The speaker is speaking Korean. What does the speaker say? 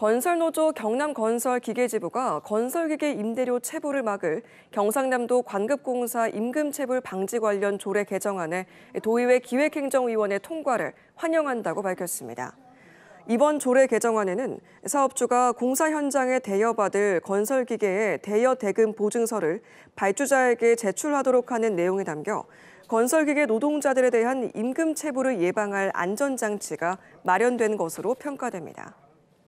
건설노조 경남건설기계지부가 건설기계 임대료 체불을 막을 경상남도 관급공사 임금체불 방지 관련 조례 개정안에 도의회 기획행정위원회 통과를 환영한다고 밝혔습니다. 이번 조례 개정안에는 사업주가 공사 현장에 대여받을 건설기계의 대여 대금 보증서를 발주자에게 제출하도록 하는 내용이 담겨 건설기계 노동자들에 대한 임금 체불을 예방할 안전장치가 마련된 것으로 평가됩니다.